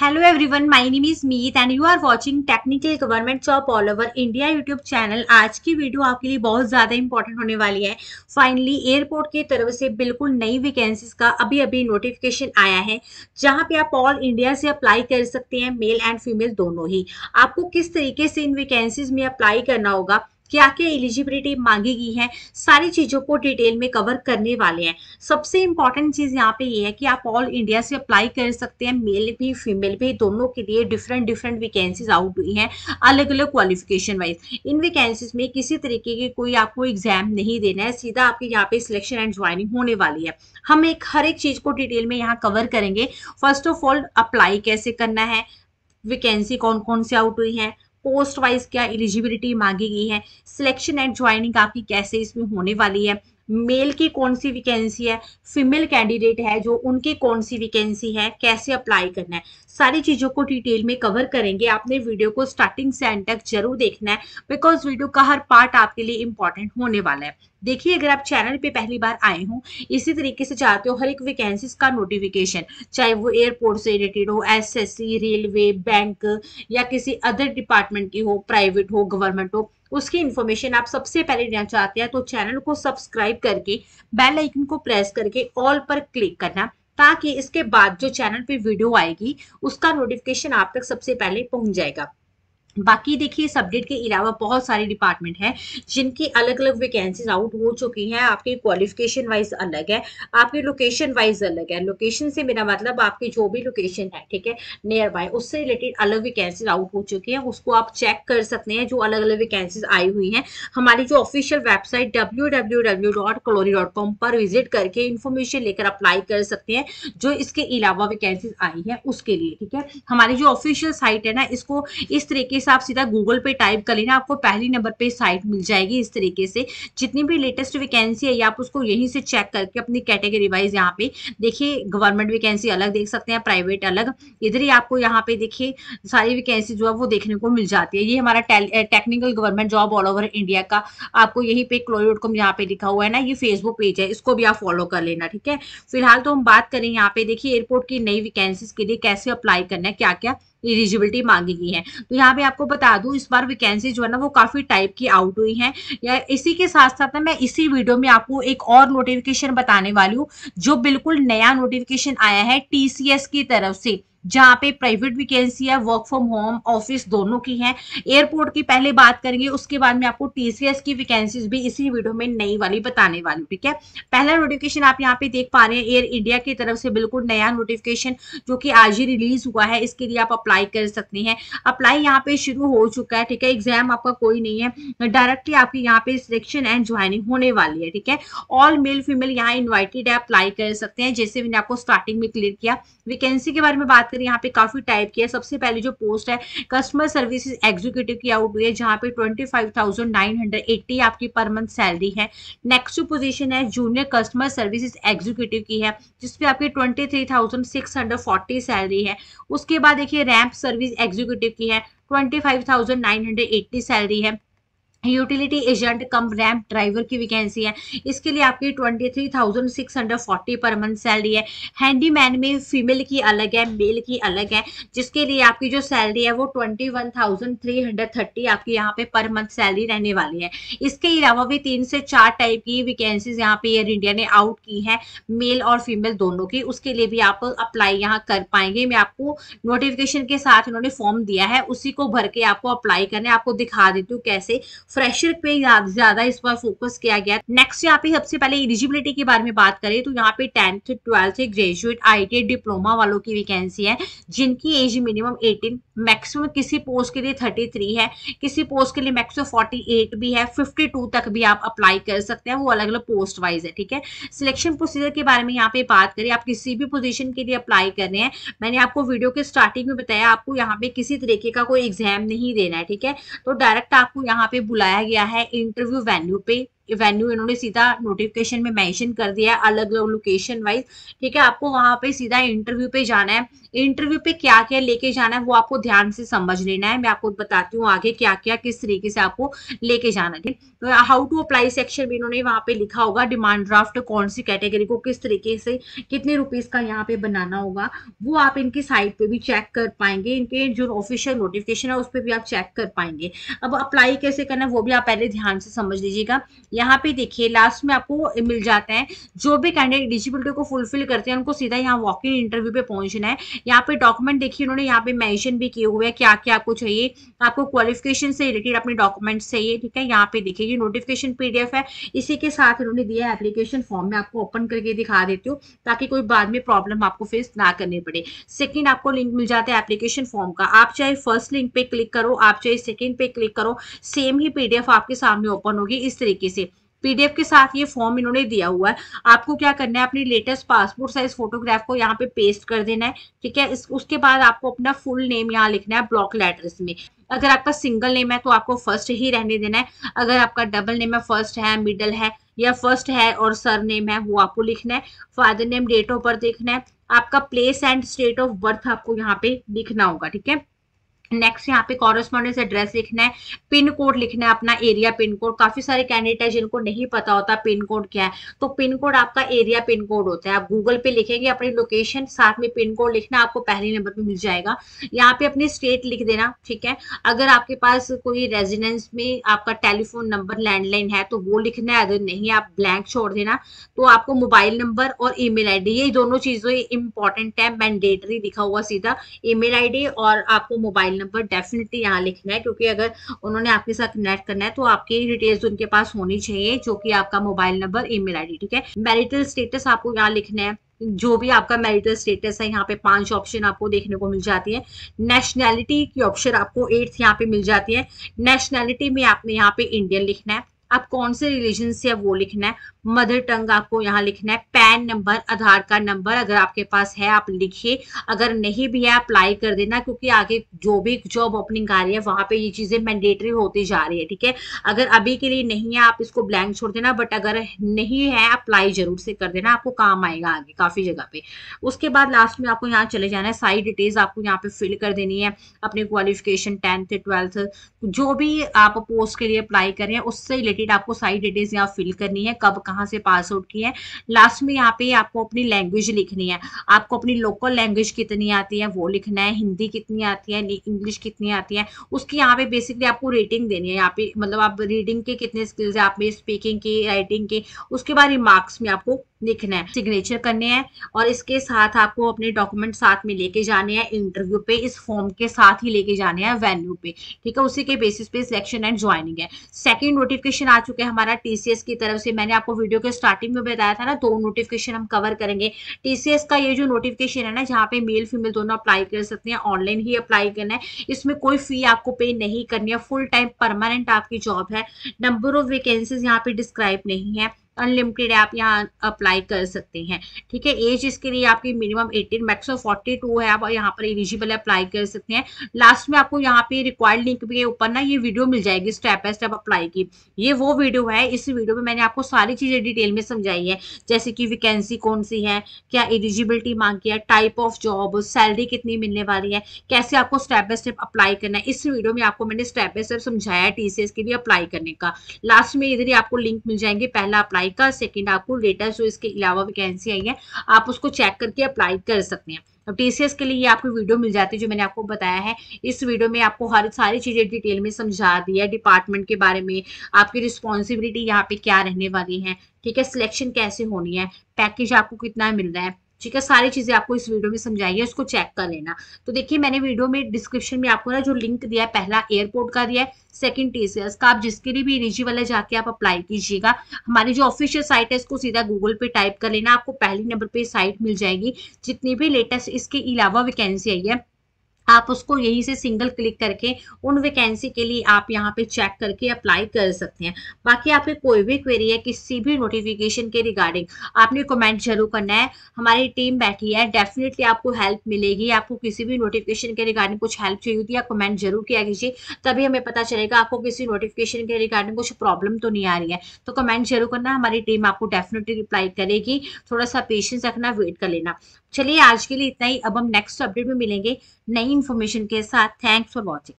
hello everyone my name is Meet and you are watching technical government Job all over India YouTube channel आज की video आपके लिए बहुत ज़्यादा इंपॉर्टेंट होने वाली है फाइनली एयरपोर्ट की तरफ से बिल्कुल नई वैकेंसीज का अभी अभी नोटिफिकेशन आया है जहां पे आप ऑल इंडिया से अप्लाई कर सकते हैं मेल एंड फीमेल दोनों ही आपको किस तरीके से इन वैकेंसीज में अप्लाई करना होगा क्या क्या एलिजिबिलिटी मांगी गई है सारी चीज़ों को डिटेल में कवर करने वाले हैं सबसे इंपॉर्टेंट चीज़ यहाँ पे ये है कि आप ऑल इंडिया से अप्लाई कर सकते हैं मेल भी फीमेल भी दोनों के लिए डिफरेंट डिफरेंट वैकेंसीज आउट हुई हैं अलग अलग क्वालिफिकेशन वाइज इन वैकेंसीज में किसी तरीके की कोई आपको एग्जाम नहीं देना है सीधा आपके यहाँ पे सिलेक्शन एंड ज्वाइनिंग होने वाली है हम एक हर एक चीज़ को डिटेल में यहाँ कवर करेंगे फर्स्ट ऑफ ऑल अप्लाई कैसे करना है वैकेंसी कौन कौन सी आउट हुई है पोस्ट वाइज क्या एलिजिबिलिटी मांगी गई है सिलेक्शन एंड ज्वाइनिंग आपकी कैसे इसमें होने वाली है मेल की कौन सी वैकेंसी है फीमेल कैंडिडेट है जो उनकी कौन सी वैकेंसी है कैसे अप्लाई करना है सारी चीज़ों को डिटेल में कवर करेंगे आपने वीडियो को स्टार्टिंग से एंड तक जरूर देखना है बिकॉज वीडियो का हर पार्ट आपके लिए इंपॉर्टेंट होने वाला है देखिए अगर आप चैनल पे पहली बार आए हो इसी तरीके से चाहते हो हर एक वैकेंसीज का नोटिफिकेशन चाहे वो एयरपोर्ट से रिलेटेड हो एसएससी रेलवे बैंक या किसी अदर डिपार्टमेंट की हो प्राइवेट हो गवर्नमेंट हो उसकी इन्फॉर्मेशन आप सबसे पहले लेना चाहते हैं तो चैनल को सब्सक्राइब करके बेल आइकन को प्रेस करके ऑल पर क्लिक करना ताकि इसके बाद जो चैनल पे वीडियो आएगी उसका नोटिफिकेशन आप तक सबसे पहले पहुंच जाएगा बाकी देखिए सब्जेक्ट के अलावा बहुत सारे डिपार्टमेंट हैं जिनकी अलग अलग वैकेंसीज आउट हो चुकी हैं आपके क्वालिफिकेशन वाइज अलग है आपके लोकेशन वाइज अलग है लोकेशन से मेरा मतलब आपकी जो भी लोकेशन है ठीक है नियर बाय उससे रिलेटेड अलग वैकेंसीज आउट हो चुकी हैं उसको आप चेक कर सकते हैं जो अलग अलग वैकेंसीज आई हुई हैं हमारी जो ऑफिशियल वेबसाइट डब्ल्यू पर विजिट करके इन्फॉर्मेशन लेकर अप्लाई कर सकते हैं जो इसके अलावा वैकेंसीज आई हैं उसके लिए ठीक है हमारी जो ऑफिशियल साइट है ना इसको इस तरीके से से आप सीधा गूगल पे टाइप कर लेना आपको पहली नंबर पे साइट मिल जाएगी इस तरीके से जितनी भी लेटेस्ट वैकेंसी है आप उसको यहीं से चेक करके अपनी कैटेगरी वाइज यहाँ पे देखिए गवर्नमेंट वैकेंसी अलग देख सकते हैं प्राइवेट अलग इधर ही आपको यहाँ पे देखिए सारी वैकेंसी जो है वो देखने को मिल जाती है ये हमारा technical government job all over India का आपको यहीं पे क्लोरी डॉट कॉम यहाँ पे लिखा हुआ है ना ये फेसबुक पेज है इसको भी आप फॉलो कर लेना ठीक है फिलहाल तो हम बात करें यहाँ पे देखिए एयरपोर्ट की नई वैकेंसीज के लिए कैसे अप्लाई करना है क्या क्या एलिजिबिलिटी मांगी गई है तो यहाँ पे आपको बता दू इस बार वैकेंसी जो है ना वो काफी टाइप की आउट हुई है या इसी के साथ साथ ना मैं इसी वीडियो में आपको एक और नोटिफिकेशन बताने वाली हूँ जो बिल्कुल नया नोटिफिकेशन आया है टीसीएस की तरफ से जहाँ पे प्राइवेट वैकेंसी है वर्क फ्रॉम होम ऑफिस दोनों की है एयरपोर्ट की पहले बात करेंगे उसके बाद में आपको टीसीएस की वैकेंसीज भी इसी वीडियो में नई वाली बताने वाली ठीक है पहला नोटिफिकेशन आप यहाँ पे देख पा रहे हैं एयर इंडिया की तरफ से बिल्कुल नया नोटिफिकेशन जो कि आज ही रिलीज हुआ है इसके लिए आप अप्लाई कर सकते हैं अप्लाई यहाँ पे शुरू हो चुका है ठीक है एग्जाम आपका कोई नहीं है डायरेक्टली आपकी यहाँ पे सिलेक्शन एंड ज्वाइनिंग होने वाली है ठीक है ऑल मेल फीमेल यहाँ इन्वाइटेड है अप्लाई कर सकते हैं जैसे मैंने आपको स्टार्टिंग में क्लियर किया वैकेंसी के बारे में बात बात करें यहाँ पे काफी टाइप की है सबसे पहले जो पोस्ट है कस्टमर सर्विस एग्जीक्यूटिव की आउट हुई है जहाँ पे twenty five thousand nine hundred eighty आपकी पर मंथ सैलरी है नेक्स्ट जो पोजीशन है जूनियर कस्टमर सर्विस एग्जीक्यूटिव की है जिसपे आपकी twenty three thousand six hundred forty salary है उसके बाद देखिए रैम्प सर्विस एग्जीक्यूटिव की है twenty five thousand nine hundred eighty salary है utility agent cum ramp driver की वैकेंसी है इसके लिए आपकी twenty three thousand six hundred forty per month salary है हैंडीमैन में फीमेल की अलग है मेल की अलग है जिसके लिए आपकी जो सैलरी है वो twenty one thousand three hundred thirty आपकी यहाँ पे पर मंथ सैलरी रहने वाली है इसके अलावा भी तीन से चार टाइप की वैकेंसीज यहाँ पे एयर इंडिया ने आउट की है मेल और फीमेल दोनों की उसके लिए भी आप अप्लाई यहाँ कर पाएंगे मैं आपको नोटिफिकेशन के साथ उन्होंने फॉर्म दिया है उसी को भर के आपको अप्लाई करना है आपको दिखा देती हूँ कैसे फ्रेशर पे ज्यादा इस बार फोकस किया गया नेक्स्ट यहाँ पे सबसे पहले एलिजिबिलिटी के बारे में बात करें तो यहाँ पे टेंथ ट्वेल्थ ग्रेजुएट आई डिप्लोमा वालों की वैकेंसी है जिनकी एज मिनिमम एटीन मैक्सिमम किसी पोस्ट के लिए थर्टी थ्री है किसी पोस्ट के लिए मैक्सिमम फोर्टी एट भी है फिफ्टी टू तक भी आप अप्लाई कर सकते हैं वो अलग अलग पोस्ट वाइज है ठीक है सिलेक्शन प्रोसीजर के बारे में यहाँ पे बात करें आप किसी भी पोजीशन के लिए अप्लाई कर रहे हैं मैंने आपको वीडियो के स्टार्टिंग में बताया आपको यहाँ पे किसी तरीके का कोई एग्जाम नहीं देना है ठीक है तो डायरेक्ट आपको यहाँ पे बुलाया गया है इंटरव्यू वेन्यू पे वेन्यू इन्होंने सीधा नोटिफिकेशन में मेंशन कर दिया है अलग अलग लोकेशन वाइज ठीक है आपको वहां पे सीधा इंटरव्यू पे जाना है इंटरव्यू पे क्या क्या लेके जाना है वो आपको ध्यान से समझ लेना है मैं आपको बताती हूँ आगे क्या क्या किस तरीके से आपको लेके जाना है हाउ टू अप्लाई सेक्शन भी इन्होंने वहां पे लिखा होगा डिमांड ड्राफ्ट कौन सी कैटेगरी को किस तरीके से कितने रुपीज का यहाँ पे बनाना होगा वो आप इनकी साइट पे भी चेक कर पाएंगे इनके जो ऑफिशियल नोटिफिकेशन है उस पर भी आप चेक कर पाएंगे अब अप्लाई कैसे करना है वो भी आप पहले ध्यान से समझ लीजिएगा यहाँ पे देखिए लास्ट में आपको मिल जाते हैं जो भी कैंडिडेट एलिजिबिलिटी को फुलफिल करते हैं उनको सीधा यहाँ वॉक इन इंटरव्यू पे पहुंचना है यहाँ पे डॉक्यूमेंट देखिए उन्होंने यहाँ पे मैंशन भी किए हुए हैं क्या क्या आपको चाहिए आपको क्वालिफिकेशन से रिलेटेड अपने डॉक्यूमेंट चाहिए ठीक है यहाँ पे देखिए ये नोटिफिकेशन पीडीएफ है इसी के साथ इन्होंने दिया है एप्लीकेशन फॉर्म में आपको ओपन करके दिखा देती हूँ ताकि कोई बाद में प्रॉब्लम आपको फेस ना करनी पड़े सेकेंड आपको लिंक मिल जाता है एप्लीकेशन फॉर्म का आप चाहे फर्स्ट लिंक पे क्लिक करो आप चाहे सेकेंड पे क्लिक करो सेम ही पीडीएफ आपके सामने ओपन होगी इस तरीके से पीडीएफ के साथ ये फॉर्म इन्होंने दिया हुआ है आपको क्या करना है अपनी लेटेस्ट पासपोर्ट साइज फोटोग्राफ को यहाँ पे पेस्ट कर देना है ठीक है इस उसके बाद आपको अपना फुल नेम यहाँ लिखना है ब्लॉक लेटर्स में अगर आपका सिंगल नेम है तो आपको फर्स्ट ही रहने देना है अगर आपका डबल नेम है फर्स्ट है मिडल है या फर्स्ट है और सर नेम है वो आपको लिखना है father name date of birth लिखना है आपका place and state of birth आपको यहाँ पे लिखना होगा ठीक है नेक्स्ट यहाँ पे कॉरेस्पॉन्डेंस एड्रेस लिखना है पिन कोड लिखना है अपना एरिया पिन कोड काफी सारे कैंडिडेट है जिनको नहीं पता होता पिन कोड क्या है तो पिन कोड आपका एरिया पिन कोड होता है आप गूगल पे लिखेंगे अपनी लोकेशन साथ में पिन कोड लिखना आपको पहले नंबर पे मिल जाएगा यहाँ पे अपनी स्टेट लिख देना ठीक है अगर आपके पास कोई रेजिडेंस में आपका टेलीफोन नंबर लैंडलाइन है तो वो लिखना है अगर नहीं आप ब्लैंक छोड़ देना तो आपको मोबाइल नंबर और आई डी ये दोनों चीजों इंपॉर्टेंट है मैंडेटरी लिखा हुआ सीधा आई डी और आपको मोबाइल नंबर डेफिनेटली यहाँ लिखना है क्योंकि अगर उन्होंने आपके साथ कनेक्ट करना है तो आपकी डिटेल्स उनके पास होनी चाहिए जो कि आपका मोबाइल नंबर ईमेल आईडी ठीक है मैरिटल स्टेटस आपको यहाँ लिखना है जो भी आपका मैरिटल स्टेटस है यहाँ पे पांच ऑप्शन आपको देखने को मिल जाती है नेशनैलिटी की ऑप्शन आपको एट्थ यहाँ पे मिल जाती है नेशनैलिटी में आपने यहाँ पे इंडियन लिखना है आप कौन से रिलेशन से वो लिखना है मदर टंग आपको यहाँ लिखना है PAN number Aadhaar card number अगर आपके पास है आप लिखिए अगर नहीं भी है अप्लाई कर देना क्योंकि आगे जो भी जॉब ओपनिंग आ रही है वहां पे ये चीजें मैंडेटरी होती जा रही है ठीक है अगर अभी के लिए नहीं है आप इसको ब्लैंक छोड़ देना बट अगर नहीं है अप्लाई जरूर से कर देना आपको काम आएगा आगे काफी जगह पे उसके बाद लास्ट में आपको यहाँ चले जाना है सारी डिटेल्स आपको यहाँ पे फिल कर देनी है अपने क्वालिफिकेशन टेंथ ट्वेल्थ जो भी आप पोस्ट के लिए अप्लाई करें उससे रिलेटेड रिलेटेड आपको सारी डिटेल्स यहाँ फिल करनी है कब कहाँ से पास आउट की है लास्ट में यहाँ पे आपको अपनी लैंग्वेज लिखनी है आपको अपनी लोकल लैंग्वेज कितनी आती है वो लिखना है हिंदी कितनी आती है इंग्लिश कितनी आती है उसकी यहाँ पे बेसिकली आपको रेटिंग देनी है यहाँ पे मतलब आप रीडिंग के कितने स्किल्स है आप में स्पीकिंग के राइटिंग के उसके बाद रिमार्क्स में आपको लिखना है सिग्नेचर करने हैं और इसके साथ आपको अपने डॉक्यूमेंट साथ में लेके जाने हैं इंटरव्यू पे इस फॉर्म के साथ ही लेके जाने हैं वेन्यू पे ठीक है उसी के बेसिस पे सिलेक्शन एंड ज्वाइनिंग है सेकंड नोटिफिकेशन आ चुका है हमारा टीसीएस की तरफ से मैंने आपको वीडियो के स्टार्टिंग में बताया था ना दो नोटिफिकेशन हम कवर करेंगे टीसीएस का ये जो नोटिफिकेशन है ना जहाँ पे मेल फीमेल दोनों अप्लाई कर सकते हैं ऑनलाइन ही अप्लाई करना है इसमें कोई फी आपको पे नहीं करनी है फुल टाइम परमानेंट आपकी जॉब है नंबर ऑफ वेकेंसीज यहाँ पे डिस्क्राइब नहीं है अनलिमिटेड आप यहाँ अप्लाई कर सकते हैं ठीक है एज इसके लिए आपकी मिनिमम 18 मैक्सिमम 42 है आप यहाँ पर एलिजिबल अप्लाई कर सकते हैं लास्ट में आपको यहाँ पे रिक्वायर्ड लिंक के ऊपर ना ये वीडियो मिल जाएगी स्टेप बाय स्टेप अप्लाई की ये वो वीडियो है इस वीडियो में मैंने आपको सारी चीज़ें डिटेल में समझाई है जैसे कि वैकेंसी कौन सी है क्या एलिजिबिलिटी मांगी है टाइप ऑफ जॉब सैलरी कितनी मिलने वाली है कैसे आपको स्टेप बाय स्टेप अप्लाई करना है इस वीडियो में आपको मैंने स्टेप बाय स्टेप समझाया टीसीएस के लिए अप्लाई करने का लास्ट में इधर ही आपको लिंक मिल जाएंगे पहला अप्लाई अप्लाई का सेकेंड आपको डेटा जो इसके अलावा वैकेंसी आई है आप उसको चेक करके अप्लाई कर सकते हैं अब टीसीएस के लिए ये आपको वीडियो मिल जाती है जो मैंने आपको बताया है इस वीडियो में आपको हर सारी चीज़ें डिटेल में समझा दी है डिपार्टमेंट के बारे में आपकी रिस्पॉन्सिबिलिटी यहाँ पे क्या रहने वाली है ठीक है सिलेक्शन कैसे होनी है पैकेज आपको कितना मिल रहा है ठीक है सारी चीज़ें आपको इस वीडियो में समझाई है उसको चेक कर लेना तो देखिए मैंने वीडियो में डिस्क्रिप्शन में आपको ना जो लिंक दिया है पहला एयरपोर्ट का दिया है सेकंड टीसीएस का आप जिसके लिए भी एलिजिबल वाले जाके आप अप्लाई कीजिएगा हमारी जो ऑफिशियल साइट है इसको सीधा गूगल पे टाइप कर लेना आपको पहले नंबर पर साइट मिल जाएगी जितनी भी लेटेस्ट इसके अलावा वैकेंसी आई है आप उसको यहीं से सिंगल क्लिक करके उन वैकेंसी के लिए आप यहाँ पे चेक करके अप्लाई कर सकते हैं बाकी आपके कोई भी क्वेरी है किसी भी नोटिफिकेशन के रिगार्डिंग आपने कमेंट जरूर करना है हमारी टीम बैठी है डेफिनेटली आपको हेल्प मिलेगी आपको किसी भी नोटिफिकेशन के रिगार्डिंग कुछ हेल्प चाहिए होती है कमेंट जरूर किया कीजिए तभी हमें पता चलेगा आपको किसी नोटिफिकेशन के रिगार्डिंग कुछ प्रॉब्लम तो नहीं आ रही है तो कमेंट जरूर करना हमारी टीम आपको डेफिनेटली रिप्लाई करेगी थोड़ा सा पेशेंस रखना वेट कर लेना चलिए आज के लिए इतना ही अब हम नेक्स्ट अपडेट में मिलेंगे नई इन्फॉर्मेशन के साथ थैंक्स फॉर वॉचिंग